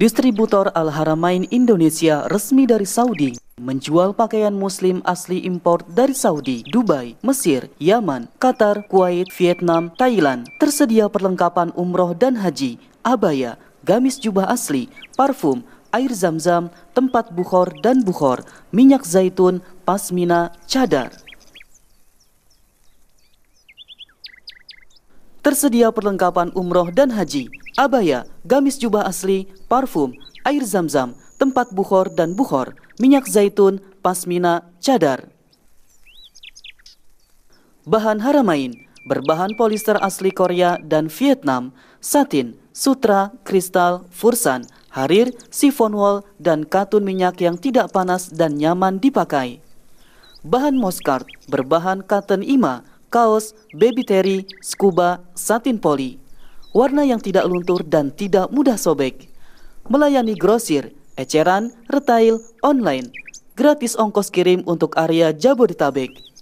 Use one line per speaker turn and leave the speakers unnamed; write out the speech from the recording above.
Distributor Al-Haramain Indonesia resmi dari Saudi menjual pakaian muslim asli impor dari Saudi, Dubai, Mesir, Yaman, Qatar, Kuwait, Vietnam, Thailand. Tersedia perlengkapan umroh dan haji, abaya, gamis jubah asli, parfum, air zam-zam, tempat bukhor dan bukhor, minyak zaitun, pasmina, cadar. tersedia perlengkapan umroh dan haji, abaya, gamis jubah asli, parfum, air zam-zam, tempat bukhor dan bukhor, minyak zaitun, pasmina, cadar. Bahan haramain berbahan polister asli Korea dan Vietnam, satin, sutra, kristal, fursan, harir, sifon wall dan katun minyak yang tidak panas dan nyaman dipakai. Bahan moskart berbahan katun ima kaos, baby terry, scuba, satin poli. Warna yang tidak luntur dan tidak mudah sobek. Melayani grosir, eceran, retail, online. Gratis ongkos kirim untuk area Jabodetabek.